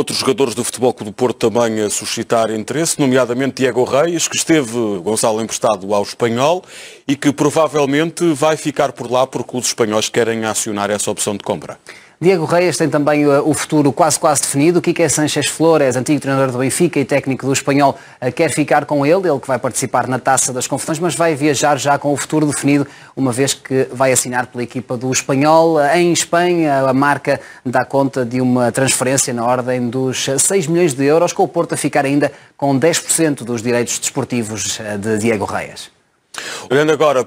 outros jogadores do Futebol Clube do Porto também a suscitar interesse, nomeadamente Diego Reis, que esteve, Gonçalo, emprestado ao Espanhol e que provavelmente vai ficar por lá porque os espanhóis querem acionar essa opção de compra. Diego Reis tem também eh, o futuro quase quase definido. O Kike Sanchez Flores, antigo treinador do Benfica e técnico do Espanhol, eh, quer ficar com ele. Ele que vai participar na Taça das Confusões, mas vai viajar já com o futuro definido, uma vez que vai assinar pela equipa do Espanhol. Eh, em Espanha, a marca dá conta de uma transferência na ordem dos 6 milhões de euros, com o Porto a ficar ainda com 10% dos direitos desportivos de Diego Reis. Olhando agora